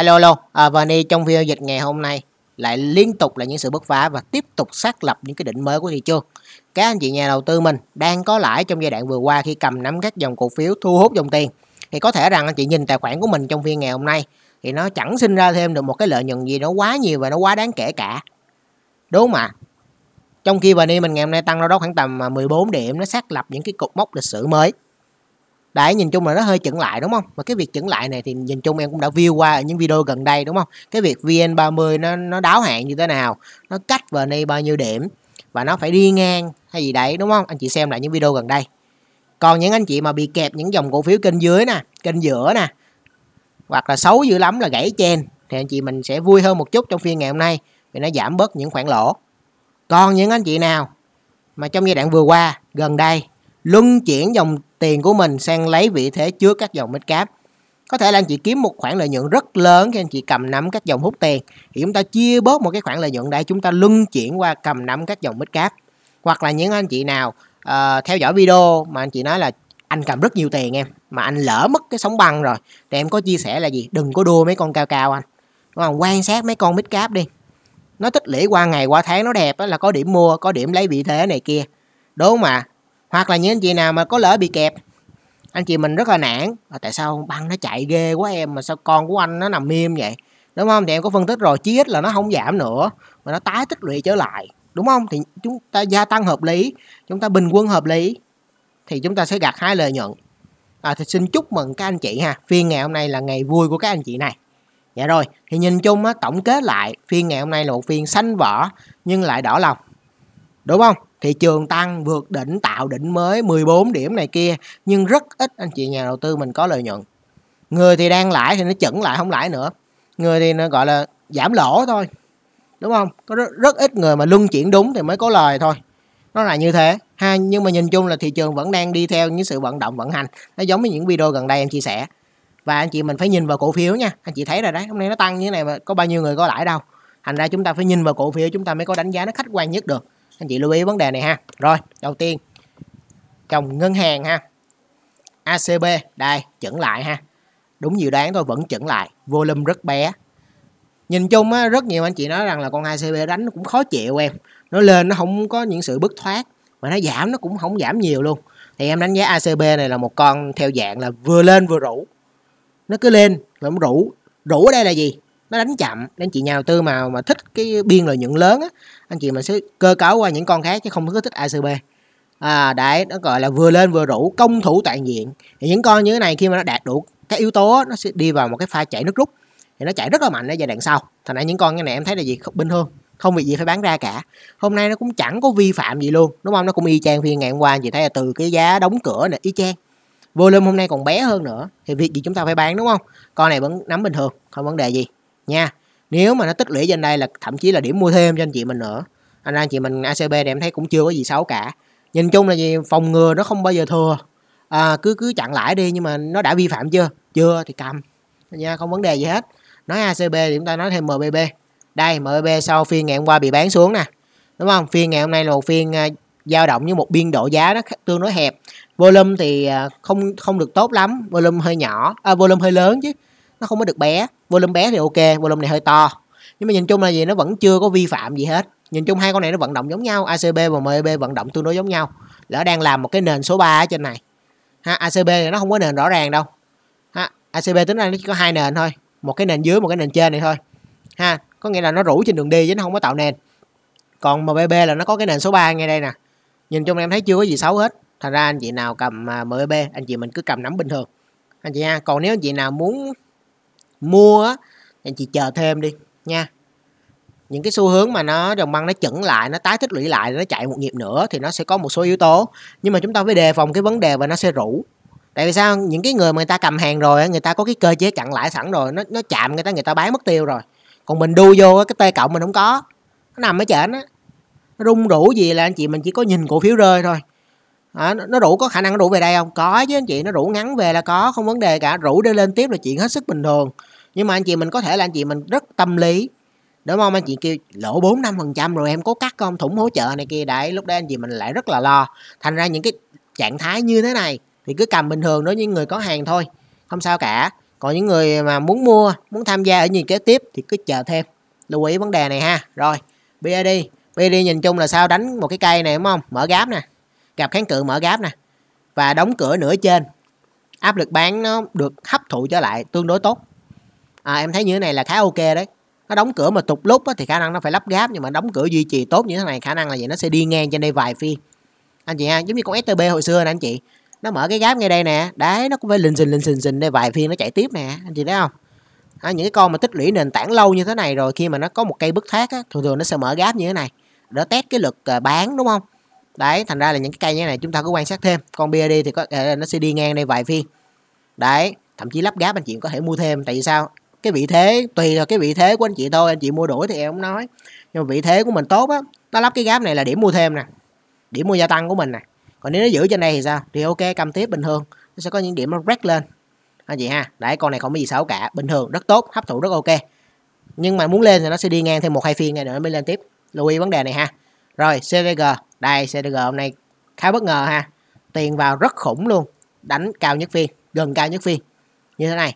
Alo alo, à, Vani trong video dịch ngày hôm nay lại liên tục là những sự bứt phá và tiếp tục xác lập những cái định mới của thị trường. Các anh chị nhà đầu tư mình đang có lãi trong giai đoạn vừa qua khi cầm nắm các dòng cổ phiếu thu hút dòng tiền thì có thể rằng anh chị nhìn tài khoản của mình trong phiên ngày hôm nay thì nó chẳng sinh ra thêm được một cái lợi nhuận gì nó quá nhiều và nó quá đáng kể cả. Đúng mà. Trong khi Vani mình ngày hôm nay tăng đâu đó khoảng tầm 14 à, điểm nó xác lập những cái cột mốc lịch sử mới. Đấy nhìn chung là nó hơi chững lại đúng không? và cái việc chững lại này thì nhìn chung em cũng đã view qua ở những video gần đây đúng không? Cái việc VN30 nó nó đáo hạn như thế nào, nó cách vào đây bao nhiêu điểm và nó phải đi ngang hay gì đấy đúng không? Anh chị xem lại những video gần đây. Còn những anh chị mà bị kẹp những dòng cổ phiếu kênh dưới nè, kênh giữa nè hoặc là xấu dữ lắm là gãy chen thì anh chị mình sẽ vui hơn một chút trong phiên ngày hôm nay vì nó giảm bớt những khoản lỗ. Còn những anh chị nào mà trong giai đoạn vừa qua gần đây luân chuyển dòng tiền của mình sang lấy vị thế trước các dòng mid cap có thể là anh chị kiếm một khoản lợi nhuận rất lớn khi anh chị cầm nắm các dòng hút tiền thì chúng ta chia bớt một cái khoản lợi nhuận đấy chúng ta luân chuyển qua cầm nắm các dòng mid cap hoặc là những anh chị nào uh, theo dõi video mà anh chị nói là anh cầm rất nhiều tiền em mà anh lỡ mất cái sóng băng rồi thì em có chia sẻ là gì đừng có đua mấy con cao cao anh đúng không quan sát mấy con mid cap đi nó tích lũy qua ngày qua tháng nó đẹp á, là có điểm mua có điểm lấy vị thế này kia đúng không ạ hoặc là những anh chị nào mà có lỡ bị kẹp anh chị mình rất là nản à, tại sao băng nó chạy ghê quá em mà sao con của anh nó nằm im vậy đúng không thì em có phân tích rồi chí ít là nó không giảm nữa mà nó tái tích lũy trở lại đúng không thì chúng ta gia tăng hợp lý chúng ta bình quân hợp lý thì chúng ta sẽ gặt hai lợi nhuận à, thì xin chúc mừng các anh chị ha phiên ngày hôm nay là ngày vui của các anh chị này dạ rồi thì nhìn chung á, tổng kết lại phiên ngày hôm nay là một phiên xanh vỏ nhưng lại đỏ lòng đúng không thị trường tăng vượt đỉnh tạo đỉnh mới 14 điểm này kia nhưng rất ít anh chị nhà đầu tư mình có lợi nhuận người thì đang lãi thì nó chững lại không lãi nữa người thì nó gọi là giảm lỗ thôi đúng không có rất, rất ít người mà luân chuyển đúng thì mới có lời thôi nó là như thế ha nhưng mà nhìn chung là thị trường vẫn đang đi theo những sự vận động vận hành nó giống với những video gần đây em chia sẻ và anh chị mình phải nhìn vào cổ phiếu nha anh chị thấy rồi đấy hôm nay nó tăng như thế này mà có bao nhiêu người có lãi đâu thành ra chúng ta phải nhìn vào cổ phiếu chúng ta mới có đánh giá nó khách quan nhất được anh chị lưu ý vấn đề này ha rồi đầu tiên trong ngân hàng ha ACB đây chuẩn lại ha đúng dự đoán thôi vẫn chuẩn lại volume rất bé nhìn chung á, rất nhiều anh chị nói rằng là con ACB đánh cũng khó chịu em nó lên nó không có những sự bứt thoát mà nó giảm nó cũng không giảm nhiều luôn thì em đánh giá ACB này là một con theo dạng là vừa lên vừa rủ nó cứ lên rồi nó rủ rủ ở đây là gì nó đánh chậm nên anh chị nhà đầu tư mà mà thích cái biên lợi nhuận lớn á anh chị mình sẽ cơ cấu qua những con khác chứ không có thích ACB à, đấy nó gọi là vừa lên vừa rủ công thủ toàn diện thì những con như thế này khi mà nó đạt đủ cái yếu tố nó sẽ đi vào một cái pha chạy nước rút thì nó chạy rất là mạnh ở giai đoạn sau thành ra những con như này em thấy là gì bình thường không vì gì phải bán ra cả hôm nay nó cũng chẳng có vi phạm gì luôn đúng không nó cũng y chang phiên ngày hôm qua chị thấy là từ cái giá đóng cửa này y chang volume hôm nay còn bé hơn nữa thì việc gì chúng ta phải bán đúng không con này vẫn nắm bình thường không vấn đề gì nha nếu mà nó tích lũy trên đây là thậm chí là điểm mua thêm cho anh chị mình nữa anh anh chị mình ACB này em thấy cũng chưa có gì xấu cả nhìn chung là gì phòng ngừa nó không bao giờ thừa à, cứ cứ chặn lại đi nhưng mà nó đã vi phạm chưa chưa thì cầm nha không vấn đề gì hết nói ACB thì chúng ta nói thêm MBB đây MBB sau phiên ngày hôm qua bị bán xuống nè đúng không phiên ngày hôm nay là một phiên à, dao động như một biên độ giá nó tương đối hẹp volume thì à, không không được tốt lắm volume hơi nhỏ à, volume hơi lớn chứ nó không có được bé volume bé thì ok volume này hơi to nhưng mà nhìn chung là gì nó vẫn chưa có vi phạm gì hết nhìn chung hai con này nó vận động giống nhau ACB và MEB vận động tương đối giống nhau lỡ đang làm một cái nền số 3 ở trên này ha ACB thì nó không có nền rõ ràng đâu ha ACB tính ra nó chỉ có hai nền thôi một cái nền dưới một cái nền trên này thôi ha có nghĩa là nó rủ trên đường đi chứ nó không có tạo nền còn mbb e là nó có cái nền số 3 ngay đây nè nhìn chung em thấy chưa có gì xấu hết thành ra anh chị nào cầm à, mbb, e anh chị mình cứ cầm nắm bình thường anh chị ha còn nếu anh chị nào muốn mua anh chị chờ thêm đi nha những cái xu hướng mà nó đồng băng nó chững lại nó tái tích lũy lại nó chạy một nhịp nữa thì nó sẽ có một số yếu tố nhưng mà chúng ta phải đề phòng cái vấn đề và nó sẽ rủ tại vì sao những cái người mà người ta cầm hàng rồi người ta có cái cơ chế chặn lại sẵn rồi nó nó chạm người ta người ta bán mất tiêu rồi còn mình đu vô cái t cộng mình không có nó nằm ở trển á nó rung rủ gì là anh chị mình chỉ có nhìn cổ phiếu rơi thôi à, nó rủ có khả năng rủ về đây không có chứ anh chị nó rủ ngắn về là có không vấn đề cả rủ đi lên tiếp là chuyện hết sức bình thường nhưng mà anh chị mình có thể là anh chị mình rất tâm lý đúng không anh chị kêu lỗ bốn năm phần trăm rồi em có cắt không thủng hỗ trợ này kia đấy lúc đấy anh chị mình lại rất là lo thành ra những cái trạng thái như thế này thì cứ cầm bình thường đối với những người có hàng thôi không sao cả còn những người mà muốn mua muốn tham gia ở nhìn kế tiếp thì cứ chờ thêm lưu ý vấn đề này ha rồi BID BID nhìn chung là sao đánh một cái cây này đúng không mở gáp nè gặp kháng cự mở gáp nè và đóng cửa nửa trên áp lực bán nó được hấp thụ trở lại tương đối tốt à, em thấy như thế này là khá ok đấy nó đóng cửa mà tục lúc thì khả năng nó phải lắp gáp nhưng mà đóng cửa duy trì tốt như thế này khả năng là vậy nó sẽ đi ngang trên đây vài phiên anh chị ha giống như con STB hồi xưa nè anh chị nó mở cái gáp ngay đây nè đấy nó cũng phải lình xình lình xình xình đây vài phiên nó chạy tiếp nè anh chị thấy không à, những cái con mà tích lũy nền tảng lâu như thế này rồi khi mà nó có một cây bứt thác á, thường thường nó sẽ mở gáp như thế này để test cái lực à, bán đúng không đấy thành ra là những cái cây như thế này chúng ta cứ quan sát thêm con BID thì có à, nó sẽ đi ngang đây vài phiên đấy thậm chí lắp gáp anh chị có thể mua thêm tại vì sao cái vị thế tùy là cái vị thế của anh chị thôi anh chị mua đuổi thì em không nói nhưng vị thế của mình tốt á nó lắp cái gáp này là điểm mua thêm nè điểm mua gia tăng của mình nè còn nếu nó giữ trên đây thì sao thì ok cầm tiếp bình thường nó sẽ có những điểm nó rét lên anh chị ha đấy con này không có gì xấu cả bình thường rất tốt hấp thụ rất ok nhưng mà muốn lên thì nó sẽ đi ngang thêm một hai phiên này nữa mới lên tiếp lưu ý vấn đề này ha rồi CDG đây CDG hôm nay khá bất ngờ ha tiền vào rất khủng luôn đánh cao nhất phiên gần cao nhất phiên như thế này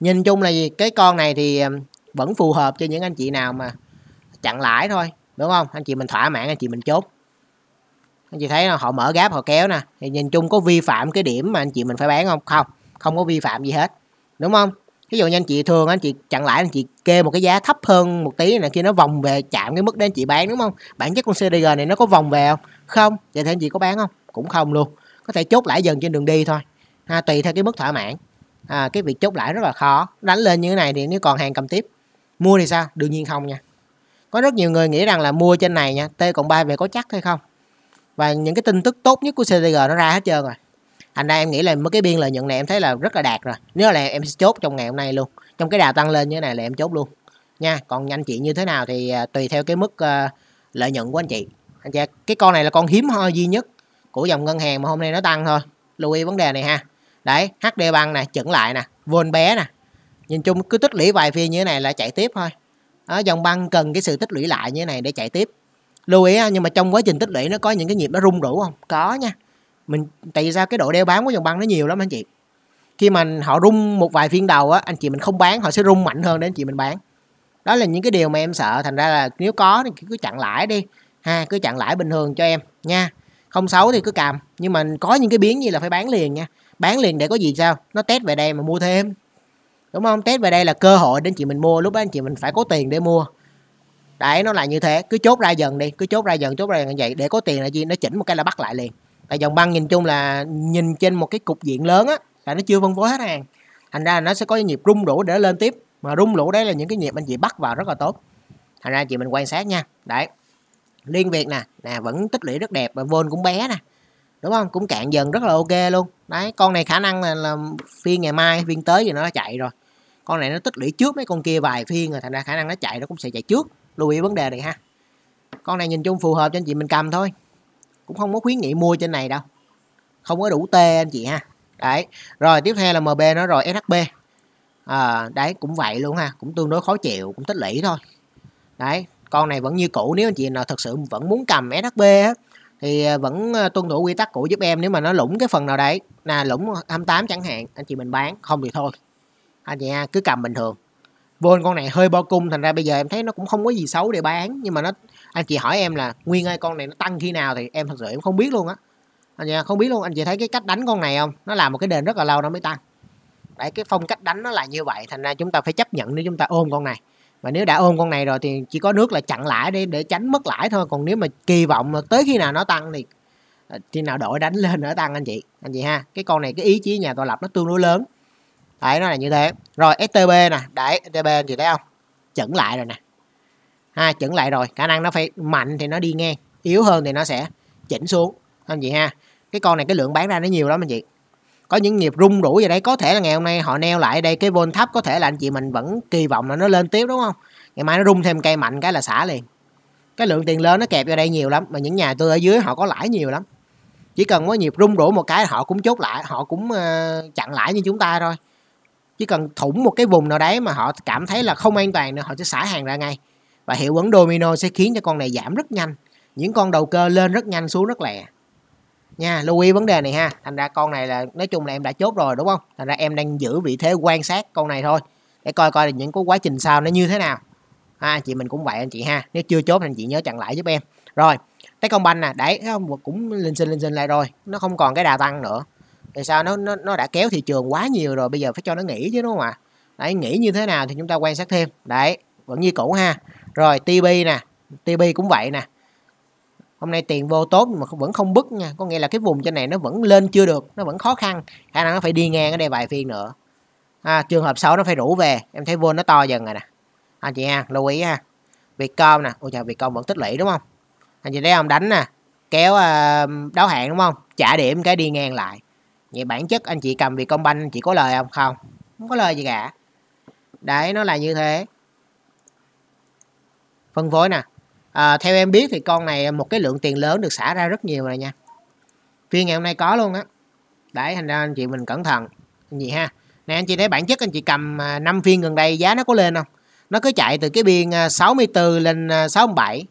nhìn chung là gì cái con này thì vẫn phù hợp cho những anh chị nào mà chặn lãi thôi đúng không anh chị mình thỏa mãn anh chị mình chốt anh chị thấy là họ mở gáp họ kéo nè thì nhìn chung có vi phạm cái điểm mà anh chị mình phải bán không không không có vi phạm gì hết đúng không ví dụ như anh chị thường anh chị chặn lãi anh chị kê một cái giá thấp hơn một tí này khi nó vòng về chạm cái mức đó anh chị bán đúng không bản chất con CDG này nó có vòng về không không vậy thì anh chị có bán không cũng không luôn có thể chốt lãi dần trên đường đi thôi ha, tùy theo cái mức thỏa mãn à, cái việc chốt lãi rất là khó đánh lên như thế này thì nếu còn hàng cầm tiếp mua thì sao đương nhiên không nha có rất nhiều người nghĩ rằng là mua trên này nha t cộng ba về có chắc hay không và những cái tin tức tốt nhất của ctg nó ra hết trơn rồi anh ra em nghĩ là mấy cái biên lợi nhuận này em thấy là rất là đạt rồi nếu là em sẽ chốt trong ngày hôm nay luôn trong cái đà tăng lên như thế này là em chốt luôn nha còn anh chị như thế nào thì à, tùy theo cái mức uh, lợi nhuận của anh chị anh chị cái con này là con hiếm hoi duy nhất của dòng ngân hàng mà hôm nay nó tăng thôi lưu ý vấn đề này ha đấy HD băng nè chuẩn lại nè vôn bé nè nhìn chung cứ tích lũy vài phiên như thế này là chạy tiếp thôi đó, dòng băng cần cái sự tích lũy lại như thế này để chạy tiếp lưu ý nhưng mà trong quá trình tích lũy nó có những cái nhịp nó rung đủ không có nha mình tại vì sao cái độ đeo bám của dòng băng nó nhiều lắm anh chị khi mà họ rung một vài phiên đầu á anh chị mình không bán họ sẽ rung mạnh hơn để anh chị mình bán đó là những cái điều mà em sợ thành ra là nếu có thì cứ chặn lãi đi ha cứ chặn lãi bình thường cho em nha không xấu thì cứ cầm nhưng mà có những cái biến gì là phải bán liền nha bán liền để có gì sao nó test về đây mà mua thêm đúng không test về đây là cơ hội đến chị mình mua lúc đó anh chị mình phải có tiền để mua đấy nó là như thế cứ chốt ra dần đi cứ chốt ra dần chốt ra dần như vậy để có tiền là gì nó chỉnh một cái là bắt lại liền tại dòng băng nhìn chung là nhìn trên một cái cục diện lớn á là nó chưa phân phối hết hàng thành ra nó sẽ có nhịp rung rũ để lên tiếp mà rung rũ đấy là những cái nhịp anh chị bắt vào rất là tốt thành ra chị mình quan sát nha đấy liên việt nè nè vẫn tích lũy rất đẹp và vôn cũng bé nè đúng không cũng cạn dần rất là ok luôn đấy con này khả năng là, là phiên ngày mai phiên tới thì nó chạy rồi con này nó tích lũy trước mấy con kia vài phiên rồi thành ra khả năng nó chạy nó cũng sẽ chạy trước lưu ý vấn đề này ha con này nhìn chung phù hợp cho anh chị mình cầm thôi cũng không có khuyến nghị mua trên này đâu không có đủ tê anh chị ha đấy rồi tiếp theo là mb nó rồi shb à, ờ, đấy cũng vậy luôn ha cũng tương đối khó chịu cũng tích lũy thôi đấy con này vẫn như cũ nếu anh chị nào thật sự vẫn muốn cầm shb á thì à, vẫn à, tuân thủ quy tắc của giúp em nếu mà nó lủng cái phần nào đấy là lủng 28 chẳng hạn anh chị mình bán không thì thôi anh chị ha cứ cầm bình thường vôn con này hơi bo cung thành ra bây giờ em thấy nó cũng không có gì xấu để bán nhưng mà nó anh chị hỏi em là nguyên ơi con này nó tăng khi nào thì em thật sự em không biết luôn á anh chị không biết luôn anh chị thấy cái cách đánh con này không nó làm một cái đền rất là lâu nó mới tăng đấy cái phong cách đánh nó là như vậy thành ra chúng ta phải chấp nhận nếu chúng ta ôm con này mà nếu đã ôm con này rồi thì chỉ có nước là chặn lãi đi để tránh mất lãi thôi còn nếu mà kỳ vọng mà tới khi nào nó tăng thì ờ, khi nào đổi đánh lên nữa tăng anh chị anh chị ha cái con này cái ý chí nhà tạo lập nó tương đối lớn đấy nó là như thế rồi stb nè đấy stb anh chị thấy không chững lại rồi nè ha chững lại rồi khả năng nó phải mạnh thì nó đi ngang yếu hơn thì nó sẽ chỉnh xuống anh chị ha cái con này cái lượng bán ra nó nhiều lắm anh chị có những nhịp rung rủi gì đấy có thể là ngày hôm nay họ neo lại đây cái vôn thấp có thể là anh chị mình vẫn kỳ vọng là nó lên tiếp đúng không ngày mai nó rung thêm cây mạnh cái là xả liền cái lượng tiền lớn nó kẹp vào đây nhiều lắm mà những nhà tư ở dưới họ có lãi nhiều lắm chỉ cần có nhịp rung rủi một cái họ cũng chốt lại họ cũng uh, chặn lãi như chúng ta thôi chỉ cần thủng một cái vùng nào đấy mà họ cảm thấy là không an toàn nữa họ sẽ xả hàng ra ngay và hiệu ứng domino sẽ khiến cho con này giảm rất nhanh những con đầu cơ lên rất nhanh xuống rất lẹ nha lưu ý vấn đề này ha thành ra con này là nói chung là em đã chốt rồi đúng không thành ra em đang giữ vị thế quan sát con này thôi để coi coi là những cái quá trình sau nó như thế nào ha chị mình cũng vậy anh chị ha nếu chưa chốt thì anh chị nhớ chặn lại giúp em rồi cái công banh nè đấy không cũng linh sinh linh sinh lại rồi nó không còn cái đà tăng nữa thì sao nó, nó nó đã kéo thị trường quá nhiều rồi bây giờ phải cho nó nghỉ chứ đúng không ạ đấy nghỉ như thế nào thì chúng ta quan sát thêm đấy vẫn như cũ ha rồi tb nè tb cũng vậy nè hôm nay tiền vô tốt mà vẫn không bứt nha có nghĩa là cái vùng trên này nó vẫn lên chưa được nó vẫn khó khăn khả năng nó phải đi ngang ở đây vài phiên nữa à, trường hợp xấu nó phải rủ về em thấy vô nó to dần rồi nè anh à, chị ha lưu ý ha việt vietcom nè ôi trời việt vietcom vẫn tích lũy đúng không anh à, chị thấy ông đánh nè kéo uh, đáo hạn đúng không trả điểm cái đi ngang lại vậy bản chất anh chị cầm việt vietcombank anh chị có lời không không không có lời gì cả đấy nó là như thế phân phối nè à, theo em biết thì con này một cái lượng tiền lớn được xả ra rất nhiều rồi nha phiên ngày hôm nay có luôn á đấy thành ra anh chị mình cẩn thận gì ha này anh chị thấy bản chất anh chị cầm 5 à, phiên gần đây giá nó có lên không nó cứ chạy từ cái biên 64 à, lên 67 à,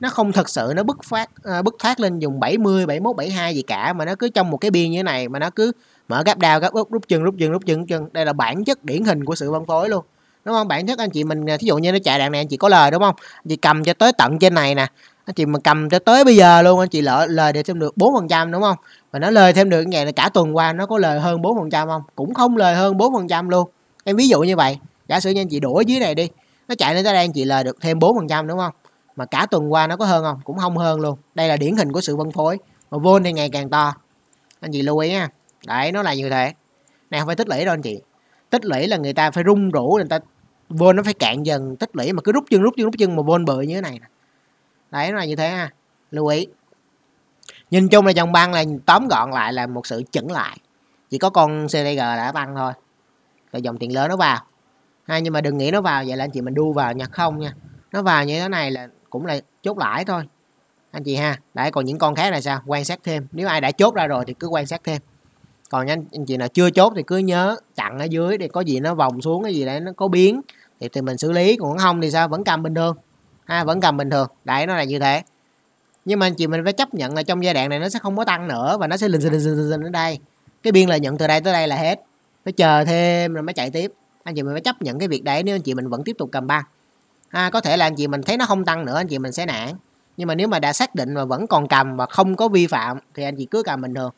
nó không thật sự nó bứt phát bứt thoát lên dùng 70 71 72 gì cả mà nó cứ trong một cái biên như thế này mà nó cứ mở gáp đao gáp úp rút chân rút chân rút chân rút chân đây là bản chất điển hình của sự phân phối luôn đúng không bản chất anh chị mình à, thí dụ như nó chạy đạn này anh chị có lời đúng không anh chị cầm cho tới tận trên này nè anh chị mà cầm cho tới bây giờ luôn anh chị lỡ lời được thêm được bốn phần trăm đúng không và nó lời thêm được ngày là cả tuần qua nó có lời hơn bốn phần trăm không cũng không lời hơn bốn phần trăm luôn em ví dụ như vậy giả sử như anh chị đuổi dưới này đi nó chạy lên tới đây anh chị lời được thêm bốn phần trăm đúng không mà cả tuần qua nó có hơn không cũng không hơn luôn đây là điển hình của sự phân phối mà vôn thì ngày càng to anh chị lưu ý nha đấy nó là như thế này không phải tích lũy đâu anh chị tích lũy là người ta phải rung rũ người ta vô nó phải cạn dần tích lũy mà cứ rút chân rút chân rút chân mà vôn bự như thế này đấy nó là như thế ha lưu ý nhìn chung là dòng băng là tóm gọn lại là một sự chỉnh lại chỉ có con CTG đã băng thôi rồi dòng tiền lớn nó vào hay nhưng mà đừng nghĩ nó vào vậy là anh chị mình đu vào nhặt không nha nó vào như thế này là cũng là chốt lãi thôi anh chị ha đấy còn những con khác là sao quan sát thêm nếu ai đã chốt ra rồi thì cứ quan sát thêm còn anh, anh chị nào chưa chốt thì cứ nhớ chặn ở dưới để có gì nó vòng xuống cái gì đấy nó có biến thì thì mình xử lý còn không thì sao vẫn cầm bình thường ha vẫn cầm bình thường đấy nó là như thế nhưng mà anh chị mình phải chấp nhận là trong giai đoạn này nó sẽ không có tăng nữa và nó sẽ lình lình lình lình ở đây cái biên lợi nhuận từ đây tới đây là hết phải chờ thêm rồi mới chạy tiếp anh chị mình phải chấp nhận cái việc đấy nếu anh chị mình vẫn tiếp tục cầm băng ha, có thể là anh chị mình thấy nó không tăng nữa anh chị mình sẽ nản nhưng mà nếu mà đã xác định mà vẫn còn cầm và không có vi phạm thì anh chị cứ cầm bình thường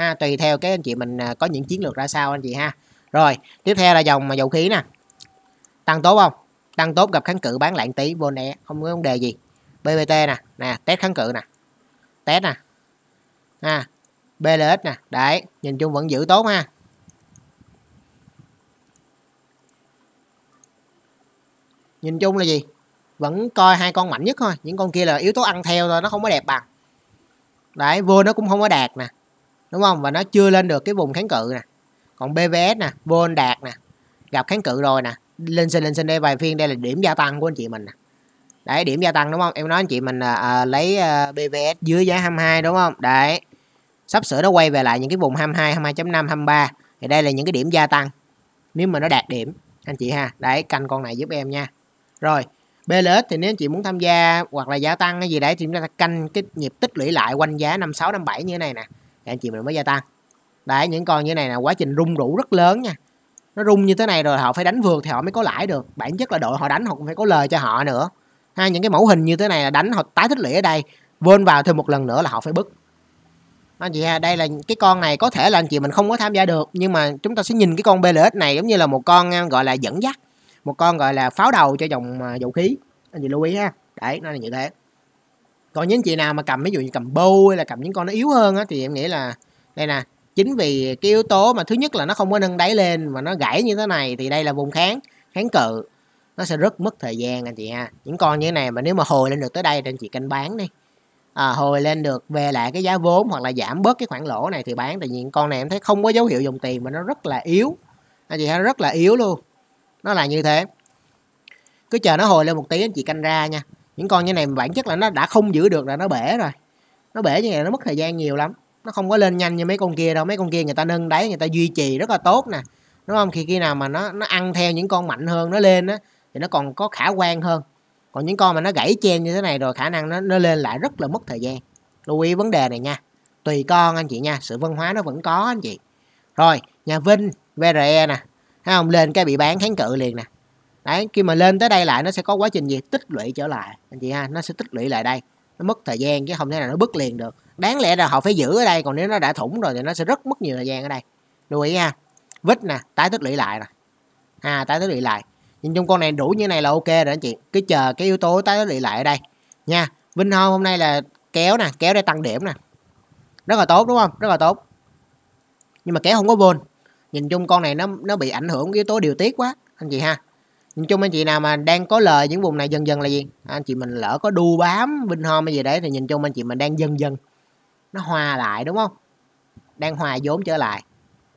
ha tùy theo cái anh chị mình à, có những chiến lược ra sao anh chị ha rồi tiếp theo là dòng mà dầu khí nè tăng tốt không tăng tốt gặp kháng cự bán lạng tí vô nè không có vấn đề gì bbt nè nè test kháng cự nè test nè ha BLX nè đấy nhìn chung vẫn giữ tốt ha nhìn chung là gì vẫn coi hai con mạnh nhất thôi những con kia là yếu tố ăn theo thôi nó không có đẹp bằng đấy vua nó cũng không có đạt nè đúng không và nó chưa lên được cái vùng kháng cự nè còn BVS nè Vol đạt nè gặp kháng cự rồi nè lên xin lên xin đây vài phiên đây là điểm gia tăng của anh chị mình nè đấy điểm gia tăng đúng không em nói anh chị mình à, à lấy à, BVS dưới giá 22 đúng không đấy sắp sửa nó quay về lại những cái vùng 22 22.5 23 thì đây là những cái điểm gia tăng nếu mà nó đạt điểm anh chị ha đấy canh con này giúp em nha rồi BLS thì nếu anh chị muốn tham gia hoặc là gia tăng cái gì đấy thì chúng ta canh cái nhịp tích lũy lại quanh giá 56 57 như thế này nè các anh chị mình mới gia tăng đấy những con như này là quá trình rung rủ rất lớn nha nó rung như thế này rồi họ phải đánh vượt thì họ mới có lãi được bản chất là đội họ đánh họ cũng phải có lời cho họ nữa ha những cái mẫu hình như thế này là đánh họ tái tích lũy ở đây vơn vào thêm một lần nữa là họ phải bứt anh chị ha đây là cái con này có thể là anh chị mình không có tham gia được nhưng mà chúng ta sẽ nhìn cái con BLX này giống như là một con à, gọi là dẫn dắt một con gọi là pháo đầu cho dòng vũ à, khí anh chị lưu ý ha đấy nó là như thế còn những chị nào mà cầm ví dụ như cầm bô hay là cầm những con nó yếu hơn á thì em nghĩ là đây nè chính vì cái yếu tố mà thứ nhất là nó không có nâng đáy lên mà nó gãy như thế này thì đây là vùng kháng kháng cự nó sẽ rất mất thời gian anh chị ha những con như thế này mà nếu mà hồi lên được tới đây thì anh chị canh bán đi à, hồi lên được về lại cái giá vốn hoặc là giảm bớt cái khoản lỗ này thì bán tại vì con này em thấy không có dấu hiệu dùng tiền mà nó rất là yếu anh chị ha rất là yếu luôn nó là như thế cứ chờ nó hồi lên một tí anh chị canh ra nha những con như này bản chất là nó đã không giữ được là nó bể rồi nó bể như này nó mất thời gian nhiều lắm nó không có lên nhanh như mấy con kia đâu mấy con kia người ta nâng đáy người ta duy trì rất là tốt nè đúng không khi khi nào mà nó nó ăn theo những con mạnh hơn nó lên á thì nó còn có khả quan hơn còn những con mà nó gãy chen như thế này rồi khả năng nó nó lên lại rất là mất thời gian lưu ý vấn đề này nha tùy con anh chị nha sự văn hóa nó vẫn có anh chị rồi nhà vinh vre nè thấy không lên cái bị bán kháng cự liền nè đấy khi mà lên tới đây lại nó sẽ có quá trình gì tích lũy trở lại anh chị ha nó sẽ tích lũy lại đây nó mất thời gian chứ không thể nào nó bứt liền được đáng lẽ là họ phải giữ ở đây còn nếu nó đã thủng rồi thì nó sẽ rất mất nhiều thời gian ở đây lưu ý ha vít nè tái tích lũy lại nè à tái tích lũy lại nhìn chung con này đủ như này là ok rồi anh chị cứ chờ cái yếu tố tái tích lũy lại ở đây nha vinh hôm hôm nay là kéo nè kéo để tăng điểm nè rất là tốt đúng không rất là tốt nhưng mà kéo không có vôn nhìn chung con này nó nó bị ảnh hưởng yếu tố điều tiết quá anh chị ha nhìn chung anh chị nào mà đang có lời những vùng này dần dần là gì anh à, chị mình lỡ có đu bám vinhome hay gì đấy thì nhìn chung anh chị mình đang dần dần nó hòa lại đúng không đang hòa vốn trở lại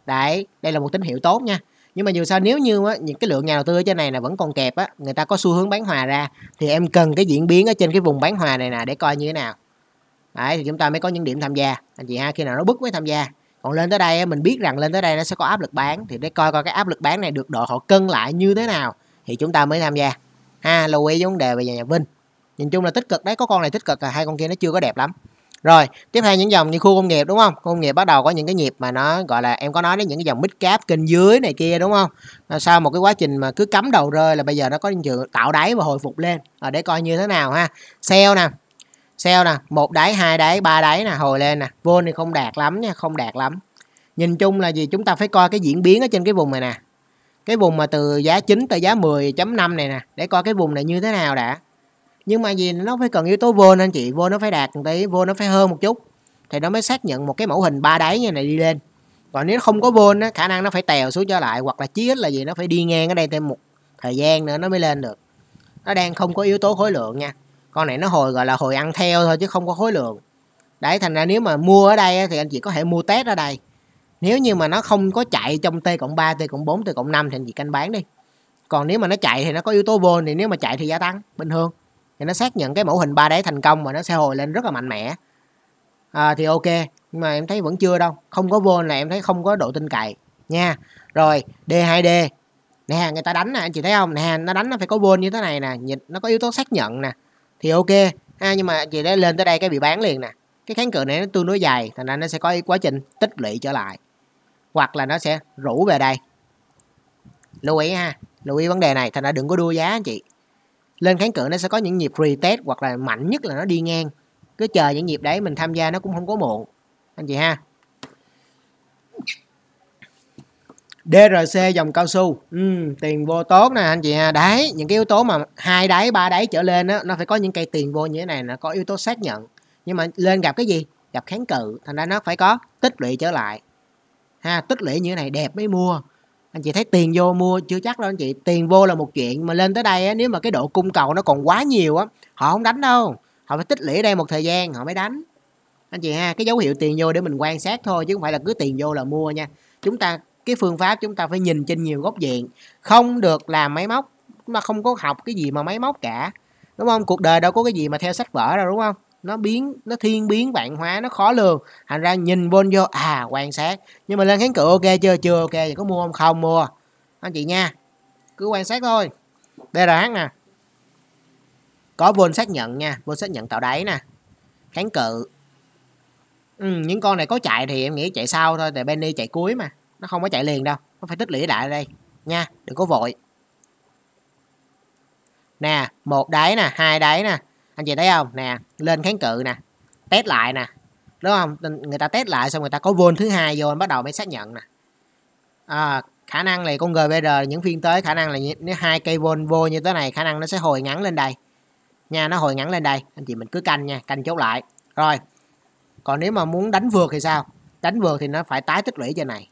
đấy đây là một tín hiệu tốt nha nhưng mà dù sao nếu như á, những cái lượng nhà đầu tư ở trên này là vẫn còn kẹp á người ta có xu hướng bán hòa ra thì em cần cái diễn biến ở trên cái vùng bán hòa này nè để coi như thế nào đấy thì chúng ta mới có những điểm tham gia anh chị ha khi nào nó bứt mới tham gia còn lên tới đây mình biết rằng lên tới đây nó sẽ có áp lực bán thì để coi coi cái áp lực bán này được độ họ cân lại như thế nào thì chúng ta mới tham gia ha lưu ý vấn đề về nhà vinh nhìn chung là tích cực đấy có con này tích cực là hai con kia nó chưa có đẹp lắm rồi tiếp theo những dòng như khu công nghiệp đúng không khu công nghiệp bắt đầu có những cái nhịp mà nó gọi là em có nói đến những cái dòng mid cap kênh dưới này kia đúng không sau một cái quá trình mà cứ cắm đầu rơi là bây giờ nó có trường tạo đáy và hồi phục lên ở để coi như thế nào ha sell nè sell nè một đáy hai đáy ba đáy nè hồi lên nè vô thì không đạt lắm nha không đạt lắm nhìn chung là gì chúng ta phải coi cái diễn biến ở trên cái vùng này nè cái vùng mà từ giá 9 tới giá 10.5 này nè để coi cái vùng này như thế nào đã nhưng mà gì nó phải cần yếu tố vô anh chị vô nó phải đạt một tí vô nó phải hơn một chút thì nó mới xác nhận một cái mẫu hình ba đáy như này đi lên còn nếu không có vô nó khả năng nó phải tèo xuống trở lại hoặc là chí ít là gì nó phải đi ngang ở đây thêm một thời gian nữa nó mới lên được nó đang không có yếu tố khối lượng nha con này nó hồi gọi là hồi ăn theo thôi chứ không có khối lượng đấy thành ra nếu mà mua ở đây thì anh chị có thể mua test ở đây nếu như mà nó không có chạy trong t cộng 3, t cộng 4, t cộng 5 thì anh chị canh bán đi còn nếu mà nó chạy thì nó có yếu tố vol thì nếu mà chạy thì gia tăng bình thường thì nó xác nhận cái mẫu hình ba đáy thành công và nó sẽ hồi lên rất là mạnh mẽ à, thì ok nhưng mà em thấy vẫn chưa đâu không có vol là em thấy không có độ tin cậy nha rồi D2D nè người ta đánh nè anh chị thấy không nè nó đánh nó phải có vol như thế này nè nhìn nó có yếu tố xác nhận nè thì ok à, nhưng mà chị đã lên tới đây cái bị bán liền nè cái kháng cự này nó tương đối dài thành ra nó sẽ có quá trình tích lũy trở lại hoặc là nó sẽ rủ về đây lưu ý ha lưu ý vấn đề này thành ra đừng có đua giá anh chị lên kháng cự nó sẽ có những nhịp retest hoặc là mạnh nhất là nó đi ngang cứ chờ những nhịp đấy mình tham gia nó cũng không có muộn anh chị ha DRC dòng cao su ừ, tiền vô tốt nè anh chị ha đấy những cái yếu tố mà hai đáy ba đáy trở lên đó, nó phải có những cây tiền vô như thế này nó có yếu tố xác nhận nhưng mà lên gặp cái gì gặp kháng cự thành ra nó phải có tích lũy trở lại ha tích lũy như thế này đẹp mới mua anh chị thấy tiền vô mua chưa chắc đâu anh chị tiền vô là một chuyện mà lên tới đây á, nếu mà cái độ cung cầu nó còn quá nhiều á họ không đánh đâu họ phải tích lũy đây một thời gian họ mới đánh anh chị ha cái dấu hiệu tiền vô để mình quan sát thôi chứ không phải là cứ tiền vô là mua nha chúng ta cái phương pháp chúng ta phải nhìn trên nhiều góc diện không được làm máy móc mà không có học cái gì mà máy móc cả đúng không cuộc đời đâu có cái gì mà theo sách vở đâu đúng không nó biến nó thiên biến vạn hóa nó khó lường thành ra nhìn vôn vô à quan sát nhưng mà lên kháng cự ok chưa chưa ok vậy có mua không không mua anh chị nha cứ quan sát thôi drh nè có vôn xác nhận nha vôn xác nhận tạo đáy nè kháng cự ừ, những con này có chạy thì em nghĩ chạy sau thôi tại benny chạy cuối mà nó không có chạy liền đâu nó phải tích lũy đại đây nha đừng có vội nè một đáy nè hai đáy nè anh chị thấy không nè lên kháng cự nè test lại nè đúng không người ta test lại xong người ta có vol thứ hai vô bắt đầu mới xác nhận nè à, khả năng này con GBR những phiên tới khả năng là nếu hai cây vol vô như thế này khả năng nó sẽ hồi ngắn lên đây nha nó hồi ngắn lên đây anh chị mình cứ canh nha canh chốt lại rồi còn nếu mà muốn đánh vượt thì sao đánh vượt thì nó phải tái tích lũy trên này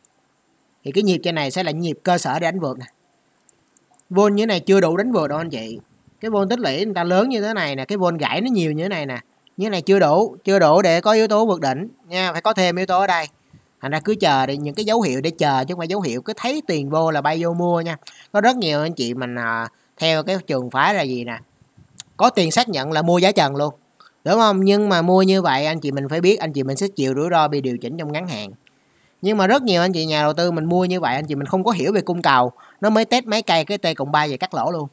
thì cái nhịp trên này sẽ là nhịp cơ sở để đánh vượt nè vol như thế này chưa đủ đánh vượt đâu anh chị cái vôn tích lũy người ta lớn như thế này nè cái vôn gãy nó nhiều như thế này nè như thế này chưa đủ chưa đủ để có yếu tố vượt đỉnh nha phải có thêm yếu tố ở đây thành ra cứ chờ để những cái dấu hiệu để chờ chứ không phải dấu hiệu cứ thấy tiền vô là bay vô mua nha có rất nhiều anh chị mình à, theo cái trường phái là gì nè có tiền xác nhận là mua giá trần luôn đúng không nhưng mà mua như vậy anh chị mình phải biết anh chị mình sẽ chịu rủi ro bị điều chỉnh trong ngắn hạn nhưng mà rất nhiều anh chị nhà đầu tư mình mua như vậy anh chị mình không có hiểu về cung cầu nó mới test mấy cây cái t cộng ba về cắt lỗ luôn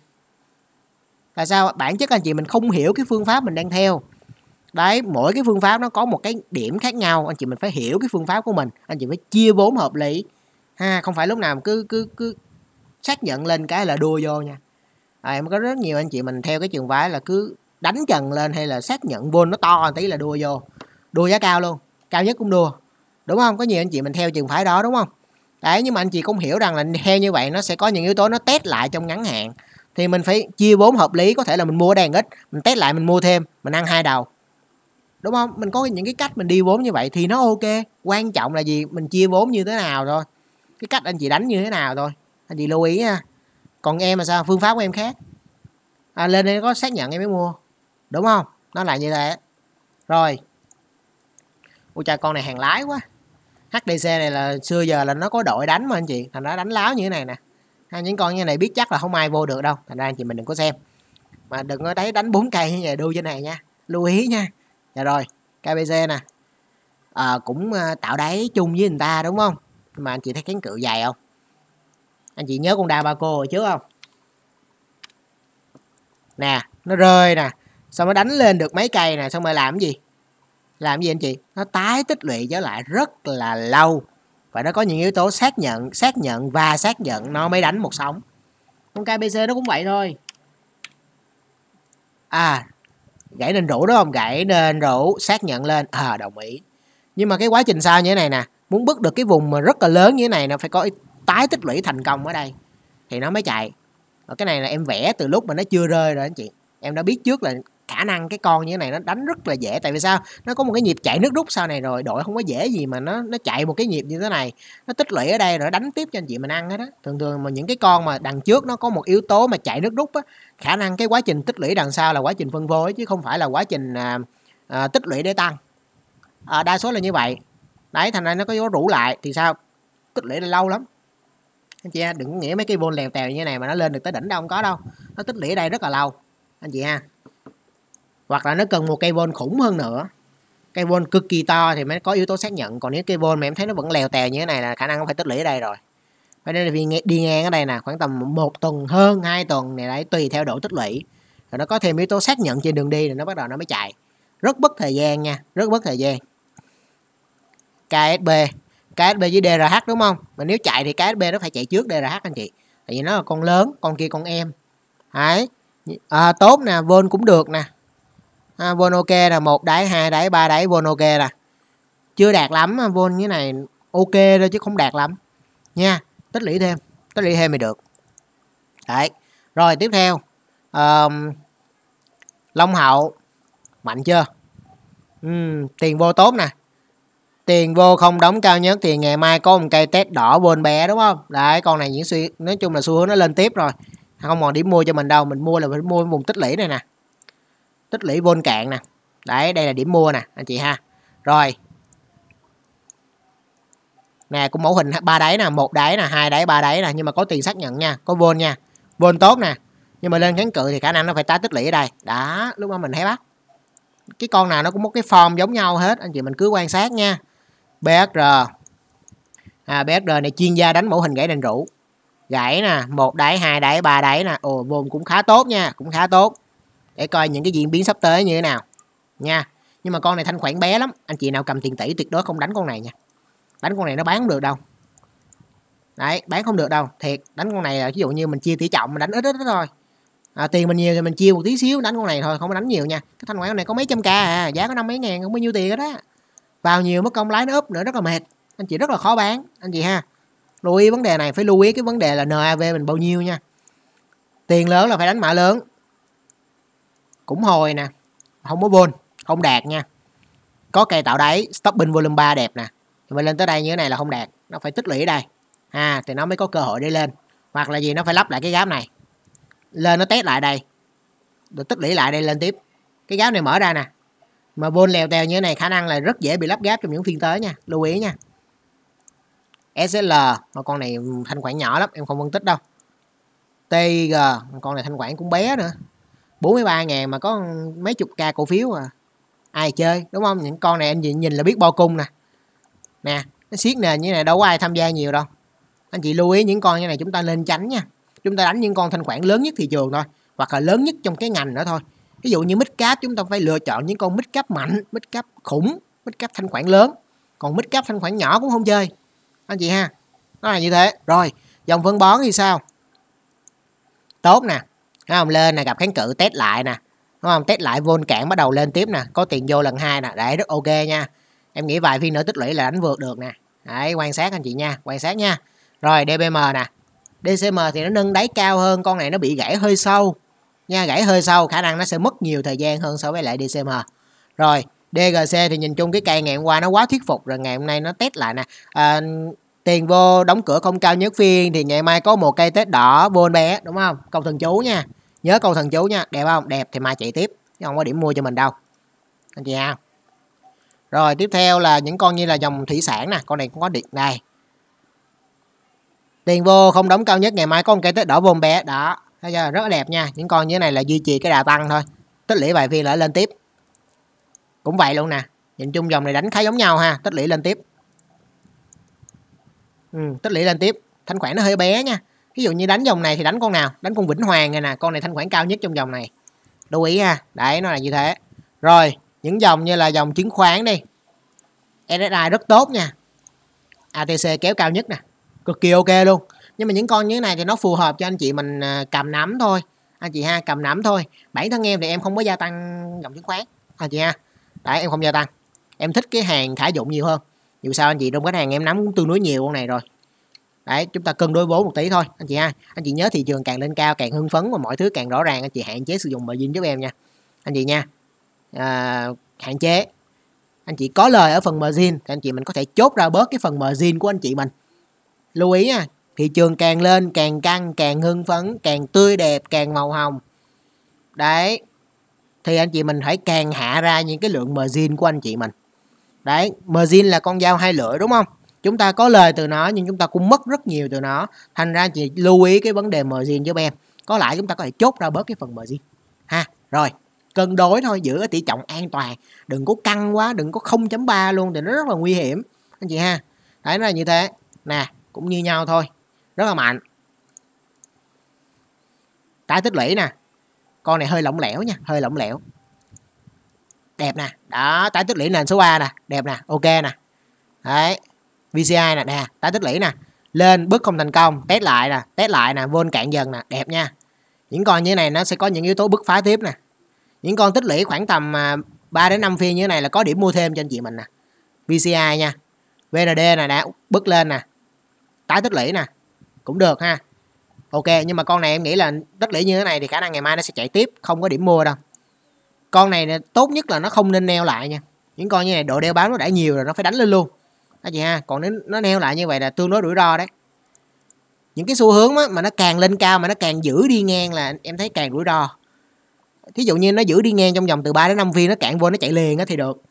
là sao bản chất anh chị mình không hiểu cái phương pháp mình đang theo đấy mỗi cái phương pháp nó có một cái điểm khác nhau anh chị mình phải hiểu cái phương pháp của mình anh chị phải chia vốn hợp lý ha không phải lúc nào cứ cứ cứ xác nhận lên cái là đua vô nha à, em có rất nhiều anh chị mình theo cái trường phái là cứ đánh trần lên hay là xác nhận vốn nó to tí là đua vô đua giá cao luôn cao nhất cũng đua đúng không có nhiều anh chị mình theo trường phái đó đúng không đấy nhưng mà anh chị cũng hiểu rằng là theo như vậy nó sẽ có những yếu tố nó test lại trong ngắn hạn thì mình phải chia vốn hợp lý có thể là mình mua đèn ít mình test lại mình mua thêm mình ăn hai đầu đúng không mình có những cái cách mình đi vốn như vậy thì nó ok quan trọng là gì mình chia vốn như thế nào thôi cái cách anh chị đánh như thế nào thôi anh chị lưu ý ha còn em là sao phương pháp của em khác à, lên đây có xác nhận em mới mua đúng không nó là như thế rồi ôi cha con này hàng lái quá hdc này là xưa giờ là nó có đội đánh mà anh chị thành nó đánh láo như thế này nè ha, những con như này biết chắc là không ai vô được đâu thành ra anh chị mình đừng có xem mà đừng có đấy đánh bốn cây như vậy đu trên này nha lưu ý nha dạ rồi kbc nè à, cũng ờ, tạo đáy chung với người ta đúng không mà anh chị thấy kháng cự dài không anh chị nhớ con đa ba cô hồi trước không nè nó rơi nè xong nó đánh lên được mấy cây nè xong rồi làm cái gì làm gì anh chị nó tái tích lũy trở lại rất là lâu và nó có những yếu tố xác nhận xác nhận và xác nhận nó mới đánh một sóng con KBC nó cũng vậy thôi à gãy nên rủ đúng không gãy nên rủ xác nhận lên à đồng ý nhưng mà cái quá trình sao như thế này nè muốn bước được cái vùng mà rất là lớn như thế này nó phải có tái tích lũy thành công ở đây thì nó mới chạy và cái này là em vẽ từ lúc mà nó chưa rơi rồi anh chị em đã biết trước là khả năng cái con như thế này nó đánh rất là dễ tại vì sao nó có một cái nhịp chạy nước rút sau này rồi đội không có dễ gì mà nó nó chạy một cái nhịp như thế này nó tích lũy ở đây rồi đánh tiếp cho anh chị mình ăn hết á thường thường mà những cái con mà đằng trước nó có một yếu tố mà chạy nước rút á khả năng cái quá trình tích lũy đằng sau là quá trình phân phối chứ không phải là quá trình à, à, tích lũy để tăng à, đa số là như vậy đấy thành ra nó có dấu rủ lại thì sao tích lũy là lâu lắm anh chị ha đừng nghĩ mấy cái vô lèo tèo như thế này mà nó lên được tới đỉnh đâu không có đâu nó tích lũy ở đây rất là lâu anh chị ha hoặc là nó cần một cây vôn khủng hơn nữa cây vôn cực kỳ to thì mới có yếu tố xác nhận còn nếu cây vôn mà em thấy nó vẫn lèo tèo như thế này là khả năng phải tích lũy ở đây rồi phải nên là đi ngang ở đây nè khoảng tầm một tuần hơn hai tuần này đấy tùy theo độ tích lũy rồi nó có thêm yếu tố xác nhận trên đường đi rồi nó bắt đầu nó mới chạy rất mất thời gian nha rất mất thời gian KSB KSB với DRH đúng không mà nếu chạy thì KSB nó phải chạy trước DRH anh chị tại vì nó là con lớn con kia con em đấy à, tốt nè vôn cũng được nè à, Vonoke là một đáy hai đáy ba đáy Vonoke nè chưa đạt lắm à, Von như này ok thôi chứ không đạt lắm nha tích lũy thêm tích lũy thêm thì được đấy rồi tiếp theo um, Long Hậu mạnh chưa uhm, tiền vô tốt nè tiền vô không đóng cao nhất thì ngày mai có một cây test đỏ vôn bè đúng không đấy con này diễn suy nói chung là xu hướng nó lên tiếp rồi không còn điểm mua cho mình đâu mình mua là phải mua vùng tích lũy này nè tích lũy vôn cạn nè đấy đây là điểm mua nè anh chị ha rồi nè cũng mẫu hình ba đáy nè một đáy nè hai đáy ba đáy nè nhưng mà có tiền xác nhận nha có vôn nha vôn tốt nè nhưng mà lên kháng cự thì khả năng nó phải tái tích lũy ở đây đã lúc đó mình thấy bắt cái con nào nó cũng có cái form giống nhau hết anh chị mình cứ quan sát nha BSR à, BSR này chuyên gia đánh mẫu hình gãy đền rượu, gãy nè một đáy hai đáy ba đáy nè ồ vôn cũng khá tốt nha cũng khá tốt để coi những cái diễn biến sắp tới như thế nào nha nhưng mà con này thanh khoản bé lắm anh chị nào cầm tiền tỷ tuyệt đối không đánh con này nha đánh con này nó bán được đâu đấy bán không được đâu thiệt đánh con này là ví dụ như mình chia tỷ trọng mình đánh ít ít thôi à, tiền mình nhiều thì mình chia một tí xíu đánh con này thôi không có đánh nhiều nha cái thanh khoản này có mấy trăm k à giá có năm mấy ngàn không bao nhiêu tiền đó vào nhiều mất công lái nó úp nữa rất là mệt anh chị rất là khó bán anh chị ha lưu ý vấn đề này phải lưu ý cái vấn đề là NAV mình bao nhiêu nha tiền lớn là phải đánh mã lớn cũng hồi nè không có bôn không đạt nha có cây tạo đáy stopping volume 3 đẹp nè thì mình lên tới đây như thế này là không đạt nó phải tích lũy ở đây à thì nó mới có cơ hội đi lên hoặc là gì nó phải lắp lại cái gáp này lên nó test lại đây được tích lũy lại đây lên tiếp cái gáp này mở ra nè mà bôn leo tèo như thế này khả năng là rất dễ bị lắp gáp trong những phiên tới nha lưu ý nha SL mà con này thanh khoản nhỏ lắm em không phân tích đâu TG con này thanh khoản cũng bé nữa 43 ngàn mà có mấy chục ca cổ phiếu à ai chơi đúng không những con này anh chị nhìn là biết bo cung nè nè nó siết nền như này đâu có ai tham gia nhiều đâu anh chị lưu ý những con như này chúng ta nên tránh nha chúng ta đánh những con thanh khoản lớn nhất thị trường thôi hoặc là lớn nhất trong cái ngành nữa thôi ví dụ như mít cáp chúng ta phải lựa chọn những con mít cáp mạnh mít cáp khủng mít cáp thanh khoản lớn còn mít cáp thanh khoản nhỏ cũng không chơi anh chị ha nó là như thế rồi dòng phân bón thì sao tốt nè đúng không lên nè gặp kháng cự test lại nè đúng không test lại vôn cản bắt đầu lên tiếp nè có tiền vô lần hai nè đấy rất ok nha em nghĩ vài phiên nữa tích lũy là đánh vượt được nè đấy quan sát anh chị nha quan sát nha rồi dbm nè dcm thì nó nâng đáy cao hơn con này nó bị gãy hơi sâu nha gãy hơi sâu khả năng nó sẽ mất nhiều thời gian hơn so với lại dcm rồi dgc thì nhìn chung cái cây ngày hôm qua nó quá thuyết phục rồi ngày hôm nay nó test lại nè à, tiền vô đóng cửa không cao nhất phiên thì ngày mai có một cây test đỏ vô bé đúng không công thần chú nha nhớ câu thần chú nha đẹp không đẹp thì mai chạy tiếp chứ không có điểm mua cho mình đâu anh chị ha rồi tiếp theo là những con như là dòng thủy sản nè con này cũng có điện đây tiền vô không đóng cao nhất ngày mai có một cây tích đỏ vùng bé đó thấy chưa rất là đẹp nha những con như thế này là duy trì cái đà tăng thôi tích lũy vài phiên lại lên tiếp cũng vậy luôn nè nhìn chung dòng này đánh khá giống nhau ha tích lũy lên tiếp ừ, tích lũy lên tiếp thanh khoản nó hơi bé nha ví dụ như đánh dòng này thì đánh con nào đánh con vĩnh hoàng này nè con này thanh khoản cao nhất trong dòng này lưu ý ha đấy nó là như thế rồi những dòng như là dòng chứng khoán đi SSI rất tốt nha ATC kéo cao nhất nè cực kỳ ok luôn nhưng mà những con như thế này thì nó phù hợp cho anh chị mình à, cầm nắm thôi anh chị ha cầm nắm thôi bản thân em thì em không có gia tăng dòng chứng khoán anh chị ha tại em không gia tăng em thích cái hàng khả dụng nhiều hơn dù sao anh chị trong cái hàng em nắm cũng tương đối nhiều con này rồi đấy chúng ta cân đối vốn một tí thôi anh chị ha anh chị nhớ thị trường càng lên cao càng hưng phấn và mọi thứ càng rõ ràng anh chị hạn chế sử dụng margin giúp em nha anh chị nha à, hạn chế anh chị có lời ở phần margin thì anh chị mình có thể chốt ra bớt cái phần margin của anh chị mình lưu ý nha thị trường càng lên càng căng càng hưng phấn càng tươi đẹp càng màu hồng đấy thì anh chị mình phải càng hạ ra những cái lượng margin của anh chị mình đấy margin là con dao hai lưỡi đúng không chúng ta có lời từ nó nhưng chúng ta cũng mất rất nhiều từ nó thành ra chị lưu ý cái vấn đề margin giúp em có lẽ chúng ta có thể chốt ra bớt cái phần margin ha rồi cân đối thôi giữ tỷ trọng an toàn đừng có căng quá đừng có 0.3 luôn thì nó rất là nguy hiểm anh chị ha đấy là như thế nè cũng như nhau thôi rất là mạnh tái tích lũy nè con này hơi lỏng lẻo nha hơi lỏng lẻo đẹp nè đó tái tích lũy nền số 3 nè đẹp nè ok nè đấy VCI nè nè tái tích lũy nè lên bước không thành công test lại nè test lại nè vôn cạn dần nè đẹp nha những con như này nó sẽ có những yếu tố bứt phá tiếp nè những con tích lũy khoảng tầm 3 à, đến 5 phiên như thế này là có điểm mua thêm cho anh chị mình nè VCI nha VND nè đã bứt lên nè tái tích lũy nè cũng được ha ok nhưng mà con này em nghĩ là tích lũy như thế này thì khả năng ngày mai nó sẽ chạy tiếp không có điểm mua đâu con này tốt nhất là nó không nên neo lại nha những con như này độ đeo bám nó đã nhiều rồi nó phải đánh lên luôn các chị ha còn nếu nó neo lại như vậy là tương đối rủi ro đấy những cái xu hướng mà nó càng lên cao mà nó càng giữ đi ngang là em thấy càng rủi ro thí dụ như nó giữ đi ngang trong vòng từ 3 đến 5 phiên nó cạn vô nó chạy liền á thì được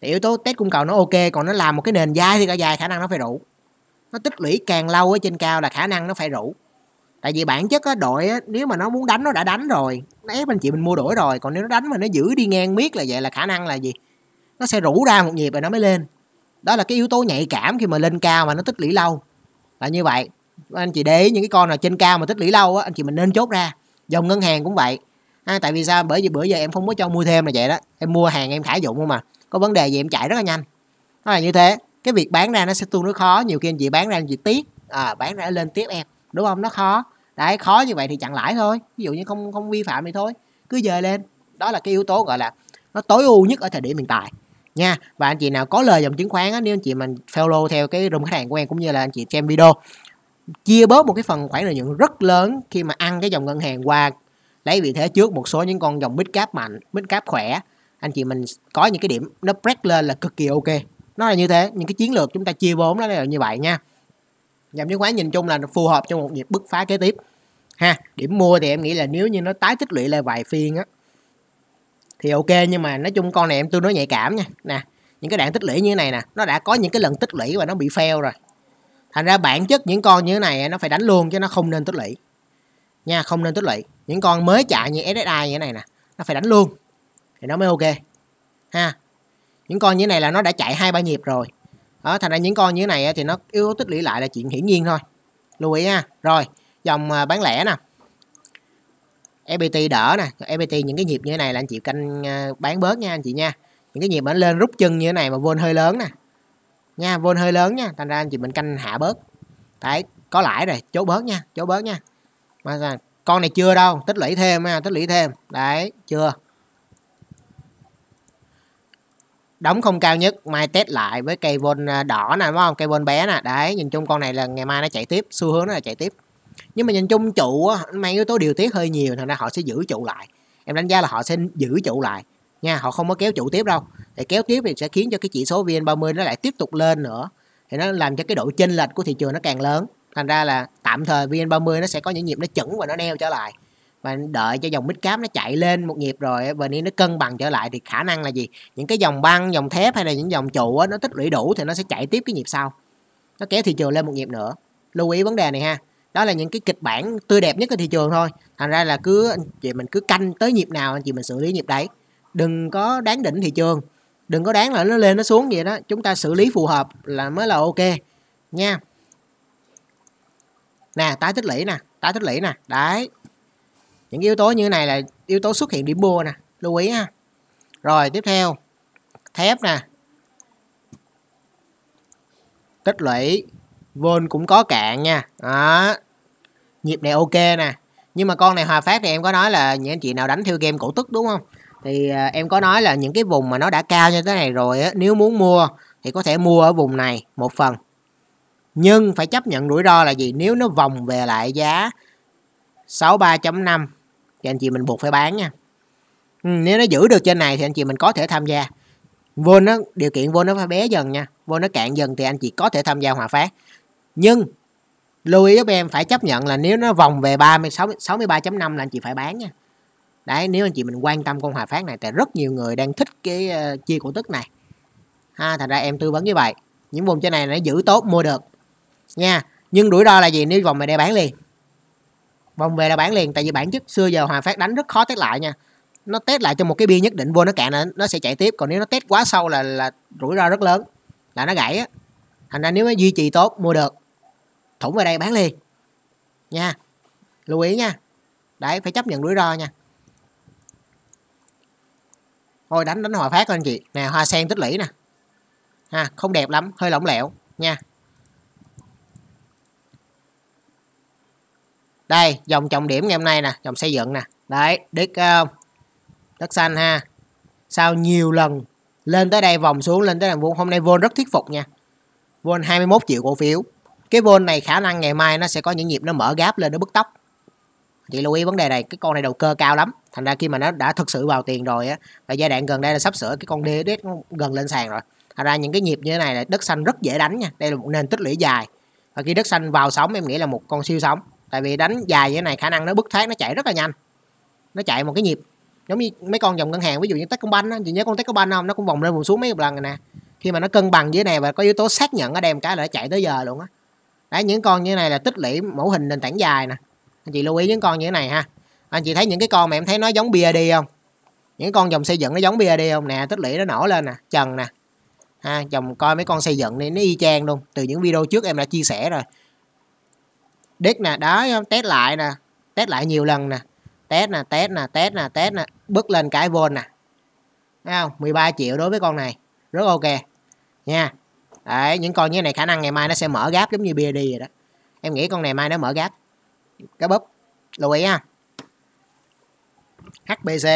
thì yếu tố test cung cầu nó ok còn nó làm một cái nền dài thì cả dài khả năng nó phải rủ nó tích lũy càng lâu ở trên cao là khả năng nó phải rủ tại vì bản chất á đội á, nếu mà nó muốn đánh nó đã đánh rồi nó ép anh chị mình mua đổi rồi còn nếu nó đánh mà nó giữ đi ngang miết là vậy là khả năng là gì nó sẽ rủ ra một nhịp rồi nó mới lên đó là cái yếu tố nhạy cảm khi mà lên cao mà nó tích lũy lâu là như vậy anh chị để ý những cái con nào trên cao mà tích lũy lâu á anh chị mình nên chốt ra dòng ngân hàng cũng vậy à, tại vì sao bởi vì bữa giờ em không có cho mua thêm là vậy đó em mua hàng em khải dụng không mà có vấn đề gì em chạy rất là nhanh nó là như thế cái việc bán ra nó sẽ tương đối khó nhiều khi anh chị bán ra anh chị tiếc à, bán ra lên tiếp em đúng không nó khó đấy khó như vậy thì chặn lãi thôi ví dụ như không không vi phạm thì thôi cứ dời lên đó là cái yếu tố gọi là nó tối ưu nhất ở thời điểm hiện tại nha và anh chị nào có lời dòng chứng khoán á, nếu anh chị mình follow theo cái room khách hàng của em cũng như là anh chị xem video chia bớt một cái phần khoản lợi nhuận rất lớn khi mà ăn cái dòng ngân hàng qua lấy vị thế trước một số những con dòng mid cap mạnh mid cap khỏe anh chị mình có những cái điểm nó break lên là cực kỳ ok nó là như thế những cái chiến lược chúng ta chia vốn nó là như vậy nha dòng chứng khoán nhìn chung là phù hợp cho một nhịp bứt phá kế tiếp ha điểm mua thì em nghĩ là nếu như nó tái tích lũy lên vài phiên á thì ok nhưng mà nói chung con này em tương đối nhạy cảm nha nè những cái đạn tích lũy như thế này nè nó đã có những cái lần tích lũy và nó bị fail rồi thành ra bản chất những con như thế này nó phải đánh luôn chứ nó không nên tích lũy nha không nên tích lũy những con mới chạy như SSI như thế này nè nó phải đánh luôn thì nó mới ok ha những con như thế này là nó đã chạy hai ba nhịp rồi đó thành ra những con như thế này thì nó yếu tích lũy lại là chuyện hiển nhiên thôi lưu ý ha rồi dòng à, bán lẻ nè FPT đỡ nè FPT những cái nhịp như thế này là anh chị canh à, bán bớt nha anh chị nha những cái nhịp nó lên rút chân như thế này mà vôn hơi lớn nè nha vôn hơi lớn nha thành ra anh chị mình canh hạ bớt đấy có lãi rồi chốt bớt nha chốt bớt nha mà con này chưa đâu tích lũy thêm nha tích lũy thêm đấy chưa đóng không cao nhất mai test lại với cây vôn à, đỏ nè đúng không cây vôn bé nè đấy nhìn chung con này là ngày mai nó chạy tiếp xu hướng nó là chạy tiếp nhưng mà nhìn chung trụ mang yếu tố điều tiết hơi nhiều thành ra họ sẽ giữ trụ lại em đánh giá là họ sẽ giữ trụ lại nha họ không có kéo trụ tiếp đâu để kéo tiếp thì sẽ khiến cho cái chỉ số VN30 nó lại tiếp tục lên nữa thì nó làm cho cái độ chênh lệch của thị trường nó càng lớn thành ra là tạm thời VN30 nó sẽ có những nhịp nó chững và nó neo trở lại và đợi cho dòng mít cap nó chạy lên một nhịp rồi và nó cân bằng trở lại thì khả năng là gì những cái dòng băng dòng thép hay là những dòng trụ nó tích lũy đủ thì nó sẽ chạy tiếp cái nhịp sau nó kéo thị trường lên một nhịp nữa lưu ý vấn đề này ha đó là những cái kịch bản tươi đẹp nhất của thị trường thôi thành ra là cứ anh chị mình cứ canh tới nhịp nào anh chị mình xử lý nhịp đấy đừng có đáng đỉnh thị trường đừng có đáng là nó lên nó xuống vậy đó chúng ta xử lý phù hợp là mới là ok nha nè tái tích lũy nè tái tích lũy nè đấy những yếu tố như này là yếu tố xuất hiện điểm mua nè lưu ý ha rồi tiếp theo thép nè tích lũy vôn cũng có cạn nha đó nhịp này ok nè nhưng mà con này hòa phát thì em có nói là những anh chị nào đánh theo game cổ tức đúng không thì à, em có nói là những cái vùng mà nó đã cao như thế này rồi á, nếu muốn mua thì có thể mua ở vùng này một phần nhưng phải chấp nhận rủi ro là gì nếu nó vòng về lại giá 63.5 thì anh chị mình buộc phải bán nha ừ, nếu nó giữ được trên này thì anh chị mình có thể tham gia vô nó điều kiện vô nó phải bé dần nha vô nó cạn dần thì anh chị có thể tham gia hòa phát nhưng lưu ý giúp em phải chấp nhận là nếu nó vòng về 30 63.5 là anh chị phải bán nha. Đấy, nếu anh chị mình quan tâm con Hòa Phát này tại rất nhiều người đang thích cái uh, chia cổ tức này. Ha, thành ra em tư vấn như vậy. Những vùng trên này nó giữ tốt mua được nha. Nhưng rủi ro là gì nếu vòng về đây bán liền. Vòng về là bán liền tại vì bản chất xưa giờ Hòa Phát đánh rất khó test lại nha. Nó test lại cho một cái bia nhất định vô nó cạn là nó sẽ chạy tiếp, còn nếu nó test quá sâu là là rủi ro rất lớn là nó gãy á. Thành ra nếu nó duy trì tốt mua được thủng vào đây bán liền nha lưu ý nha đấy phải chấp nhận rủi ro nha thôi đánh đánh hòa phát anh chị nè hoa sen tích lũy nè ha không đẹp lắm hơi lỏng lẻo nha đây dòng trọng điểm ngày hôm nay nè dòng xây dựng nè đấy đứt không ờ, đất xanh ha sau nhiều lần lên tới đây vòng xuống lên tới đây vuông hôm nay vô rất thuyết phục nha vô 21 triệu cổ phiếu cái vol này khả năng ngày mai nó sẽ có những nhịp nó mở gáp lên nó bứt tốc chị lưu ý vấn đề này cái con này đầu cơ cao lắm thành ra khi mà nó đã thực sự vào tiền rồi á và giai đoạn gần đây là sắp sửa cái con DSD nó gần lên sàn rồi thành ra những cái nhịp như thế này là đất xanh rất dễ đánh nha đây là một nền tích lũy dài và khi đất xanh vào sóng em nghĩ là một con siêu sóng tại vì đánh dài như thế này khả năng nó bứt thác nó chạy rất là nhanh nó chạy một cái nhịp giống như mấy con dòng ngân hàng ví dụ như Techcombank á chị nhớ con Techcombank không nó cũng vòng lên vòng xuống mấy lần rồi nè khi mà nó cân bằng dưới này và có yếu tố xác nhận ở đem cái là nó chạy tới giờ luôn á đấy những con như này là tích lũy mẫu hình nền tảng dài nè anh chị lưu ý những con như thế này ha anh chị thấy những cái con mà em thấy nó giống bia đi không những con dòng xây dựng nó giống bia đi không nè tích lũy nó nổ lên nè trần nè ha dòng coi mấy con xây dựng này nó y chang luôn từ những video trước em đã chia sẻ rồi đít nè đó test lại nè test lại nhiều lần nè test nè test nè test nè test nè bước lên cái vôn nè thấy không 13 triệu đối với con này rất ok nha đấy những con như này khả năng ngày mai nó sẽ mở gáp giống như bia vậy đó em nghĩ con này mai nó mở gáp cái búp lưu ý ha hbc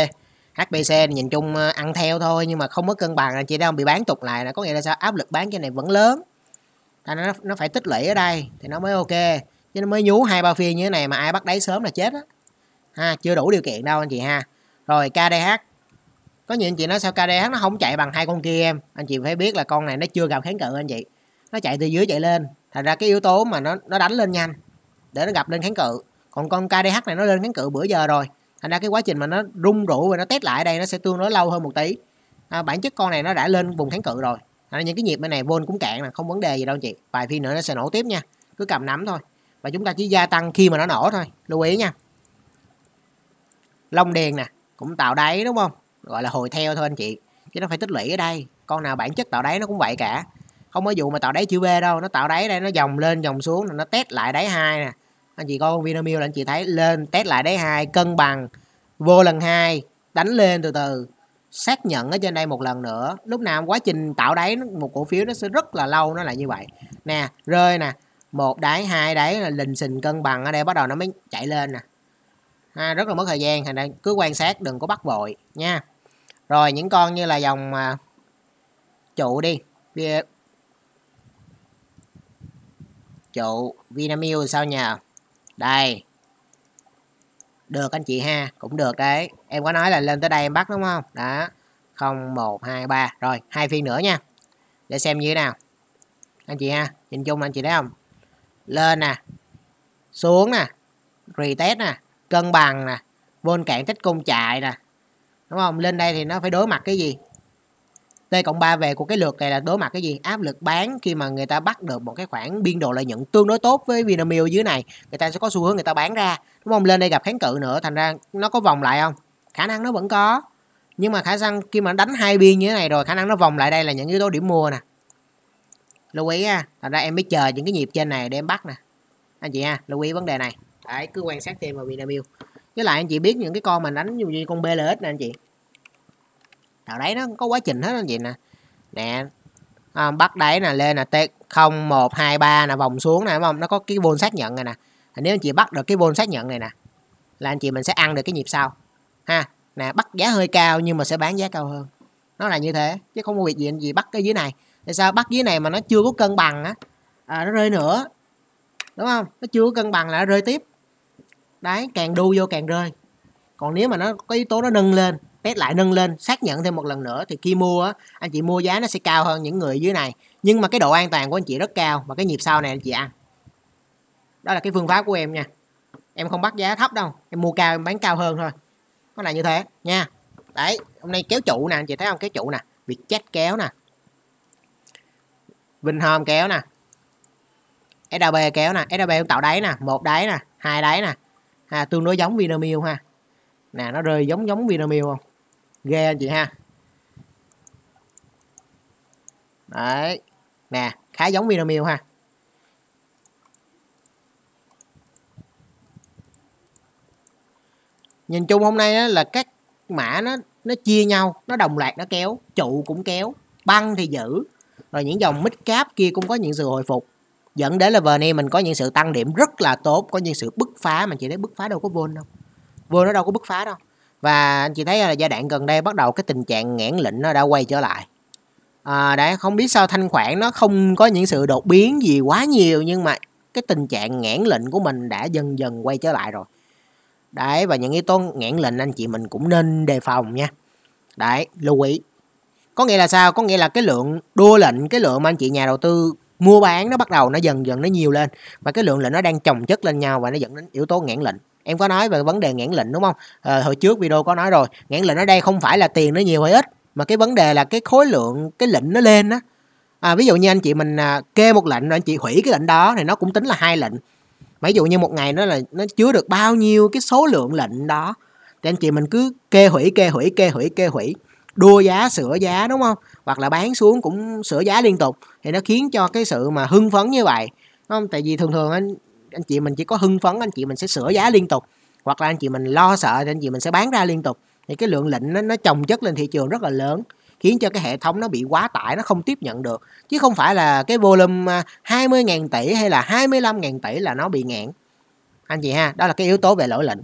hbc nhìn chung ờ, ăn theo thôi nhưng mà không có cân bằng là chỉ đang bị bán tục lại là có nghĩa là sao áp lực bán cái này vẫn lớn ta nó nó phải tích lũy ở đây thì nó mới ok chứ nó mới nhú hai ba phiên như thế này mà ai bắt đáy sớm là chết á ha chưa đủ điều kiện đâu anh chị ha rồi kdh có nhiều anh chị nói sao KDH nó không chạy bằng hai con kia em anh chị phải biết là con này nó chưa gặp kháng cự anh chị nó chạy từ dưới chạy lên thành ra cái yếu tố mà nó nó đánh lên nhanh để nó gặp lên kháng cự còn con KDH này nó lên kháng cự bữa giờ rồi thành ra cái quá trình mà nó rung rủ và nó test lại đây nó sẽ tương đối lâu hơn một tí à, bản chất con này nó đã lên vùng kháng cự rồi thành những cái nhịp bên này vôn cũng cạn là không vấn đề gì đâu anh chị vài phiên nữa nó sẽ nổ tiếp nha cứ cầm nắm thôi và chúng ta chỉ gia tăng khi mà nó nổ thôi lưu ý nha long đèn nè cũng tạo đáy đúng không gọi là hồi theo thôi anh chị chứ nó phải tích lũy ở đây con nào bản chất tạo đáy nó cũng vậy cả không có vụ mà tạo đáy chữ B đâu nó tạo đáy đây nó dòng lên dòng xuống nó test lại đáy hai nè anh chị coi Vinamilk là anh chị thấy lên test lại đáy hai cân bằng vô lần hai đánh lên từ từ xác nhận ở trên đây một lần nữa lúc nào quá trình tạo đáy một cổ phiếu nó sẽ rất là lâu nó lại như vậy nè rơi nè một đáy hai đáy là lình xình cân bằng ở đây bắt đầu nó mới chạy lên nè ha, à, rất là mất thời gian thành ra cứ quan sát đừng có bắt vội nha rồi những con như là dòng à, trụ đi trụ Vinamilk sao nhờ đây được anh chị ha cũng được đấy em có nói là lên tới đây em bắt đúng không đó không một hai ba rồi hai phiên nữa nha để xem như thế nào anh chị ha nhìn chung anh chị thấy không lên nè xuống nè retest nè cân bằng nè vôn cạn tích cung chạy nè đúng không lên đây thì nó phải đối mặt cái gì t cộng ba về của cái lượt này là đối mặt cái gì áp lực bán khi mà người ta bắt được một cái khoản biên độ lợi nhuận tương đối tốt với vinamilk dưới này người ta sẽ có xu hướng người ta bán ra đúng không lên đây gặp kháng cự nữa thành ra nó có vòng lại không khả năng nó vẫn có nhưng mà khả năng khi mà đánh hai biên như thế này rồi khả năng nó vòng lại đây là những yếu tố điểm mua nè lưu ý ha thành ra em mới chờ những cái nhịp trên này để em bắt nè anh chị ha lưu ý vấn đề này đấy cứ quan sát thêm vào Vinamilk với lại anh chị biết những cái con mà đánh như con BLS nè anh chị Đào đấy nó có quá trình hết anh chị nè nè à, bắt đáy nè lên nè t không một hai ba nè vòng xuống nè đúng không nó có cái vôn xác nhận này nè nếu anh chị bắt được cái vôn xác nhận này nè là anh chị mình sẽ ăn được cái nhịp sau ha nè bắt giá hơi cao nhưng mà sẽ bán giá cao hơn nó là như thế chứ không có việc gì anh chị bắt cái dưới này tại sao bắt dưới này mà nó chưa có cân bằng á à, nó rơi nữa đúng không nó chưa có cân bằng là nó rơi tiếp đấy càng đu vô càng rơi còn nếu mà nó có yếu tố nó nâng lên test lại nâng lên xác nhận thêm một lần nữa thì khi mua á anh chị mua giá nó sẽ cao hơn những người dưới này nhưng mà cái độ an toàn của anh chị rất cao và cái nhịp sau này anh chị ăn đó là cái phương pháp của em nha em không bắt giá thấp đâu em mua cao em bán cao hơn thôi nó là như thế nha đấy hôm nay kéo trụ nè anh chị thấy không kéo trụ nè việc chết kéo nè vinh hôm kéo nè sdb kéo nè sdb tạo đáy nè một đáy nè hai đáy nè ha à, tương đối giống Vinamilk ha nè nó rơi giống giống Vinamilk không ghê anh chị ha đấy nè khá giống Vinamilk ha nhìn chung hôm nay á, là các mã nó nó chia nhau nó đồng loạt nó kéo trụ cũng kéo băng thì giữ rồi những dòng mid cap kia cũng có những sự hồi phục dẫn đến là vờ mình có những sự tăng điểm rất là tốt có những sự bứt phá mà chị thấy bứt phá đâu có vôn đâu vôn nó đâu có bứt phá đâu và anh chị thấy là giai đoạn gần đây bắt đầu cái tình trạng nghẽn lệnh nó đã quay trở lại à, đấy không biết sao thanh khoản nó không có những sự đột biến gì quá nhiều nhưng mà cái tình trạng nghẽn lệnh của mình đã dần dần quay trở lại rồi đấy và những yếu tố nghẽn lệnh anh chị mình cũng nên đề phòng nha đấy lưu ý có nghĩa là sao có nghĩa là cái lượng đua lệnh cái lượng mà anh chị nhà đầu tư mua bán nó bắt đầu nó dần dần nó nhiều lên và cái lượng lệnh nó đang chồng chất lên nhau và nó dẫn đến yếu tố ngãn lệnh em có nói về vấn đề ngãn lệnh đúng không à, hồi trước video có nói rồi ngãn lệnh ở đây không phải là tiền nó nhiều hay ít mà cái vấn đề là cái khối lượng cái lệnh nó lên á à, ví dụ như anh chị mình à, kê một lệnh rồi anh chị hủy cái lệnh đó thì nó cũng tính là hai lệnh ví dụ như một ngày nó là nó chứa được bao nhiêu cái số lượng lệnh đó thì anh chị mình cứ kê hủy kê hủy kê hủy kê hủy đua giá sửa giá đúng không hoặc là bán xuống cũng sửa giá liên tục thì nó khiến cho cái sự mà hưng phấn như vậy đúng không tại vì thường thường anh anh chị mình chỉ có hưng phấn anh chị mình sẽ sửa giá liên tục hoặc là anh chị mình lo sợ thì anh chị mình sẽ bán ra liên tục thì cái lượng lệnh nó, nó chồng chất lên thị trường rất là lớn khiến cho cái hệ thống nó bị quá tải nó không tiếp nhận được chứ không phải là cái volume 20.000 à, tỷ hay là 25.000 tỷ là nó bị ngạn anh chị ha đó là cái yếu tố về lỗi lệnh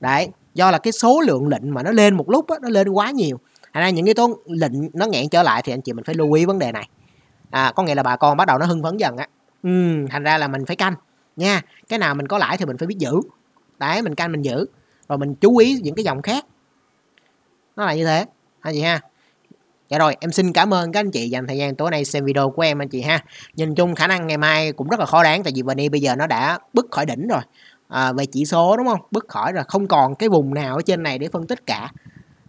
đấy do là cái số lượng lệnh mà nó lên một lúc đó, nó lên quá nhiều thành ra những cái tố lệnh nó ngạn trở lại thì anh chị mình phải lưu ý vấn đề này à, có nghĩa là bà con bắt đầu nó hưng phấn dần á ừ, ừ, thành ra là mình phải canh nha cái nào mình có lãi thì mình phải biết giữ đấy mình canh mình giữ rồi mình chú ý những cái dòng khác nó là như thế hả chị ha Dạ rồi, em xin cảm ơn các anh chị dành thời gian tối nay xem video của em anh chị ha. Nhìn chung khả năng ngày mai cũng rất là khó đoán tại vì VN bây giờ nó đã bứt khỏi đỉnh rồi. À, về chỉ số đúng không? Bứt khỏi rồi, không còn cái vùng nào ở trên này để phân tích cả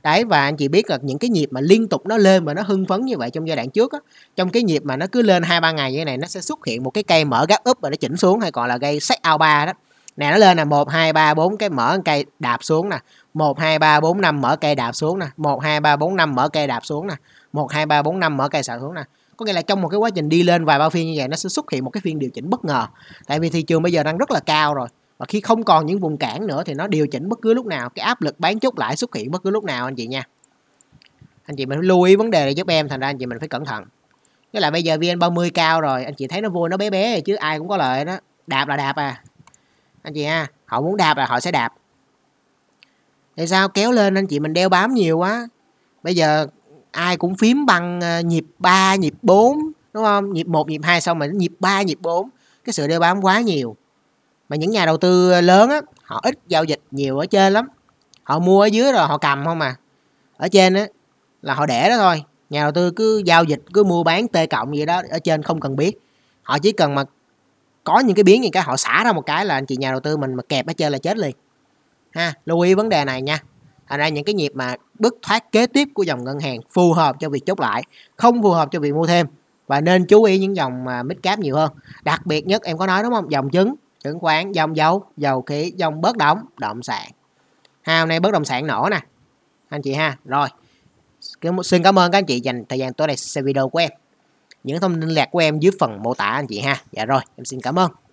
đấy và anh chị biết là những cái nhịp mà liên tục nó lên và nó hưng phấn như vậy trong giai đoạn trước á trong cái nhịp mà nó cứ lên hai ba ngày như thế này nó sẽ xuất hiện một cái cây mở gấp úp và nó chỉnh xuống hay còn là gây set out ba đó nè nó lên là một hai ba bốn cái mở cây đạp xuống nè một hai ba bốn năm mở cây đạp xuống nè một hai ba bốn năm mở cây đạp xuống nè một hai ba bốn năm mở cây xạo xuống nè có nghĩa là trong một cái quá trình đi lên vài bao phiên như vậy nó sẽ xuất hiện một cái phiên điều chỉnh bất ngờ tại vì thị trường bây giờ đang rất là cao rồi và khi không còn những vùng cản nữa thì nó điều chỉnh bất cứ lúc nào cái áp lực bán chốt lại xuất hiện bất cứ lúc nào anh chị nha anh chị mình lưu ý vấn đề này giúp em thành ra anh chị mình phải cẩn thận cái là bây giờ vn 30 cao rồi anh chị thấy nó vui nó bé bé rồi chứ ai cũng có lợi đó đạp là đạp à anh chị ha họ muốn đạp là họ sẽ đạp tại sao kéo lên anh chị mình đeo bám nhiều quá bây giờ ai cũng phím bằng ờ, nhịp 3, nhịp 4 đúng không nhịp 1, nhịp 2 xong mà nhịp 3, nhịp 4 cái sự đeo bám quá nhiều mà những nhà đầu tư lớn á họ ít giao dịch nhiều ở trên lắm họ mua ở dưới rồi họ cầm không à ở trên á là họ để đó thôi nhà đầu tư cứ giao dịch cứ mua bán t cộng gì đó ở trên không cần biết họ chỉ cần mà có những cái biến gì cái họ xả ra một cái là anh chị nhà đầu tư mình mà kẹp ở trên là chết liền ha lưu ý vấn đề này nha thành ra những cái nhịp mà bứt thoát kế tiếp của dòng ngân hàng phù hợp cho việc chốt lại không phù hợp cho việc mua thêm và nên chú ý những dòng mà mid cap nhiều hơn đặc biệt nhất em có nói đúng không dòng chứng chứng khoán dòng dấu dầu khí dòng bất động động sản hai hôm nay bất động sản nổ nè anh chị ha rồi xin cảm ơn các anh chị dành thời gian tối nay xem video của em những thông tin lạc của em dưới phần mô tả anh chị ha dạ rồi em xin cảm ơn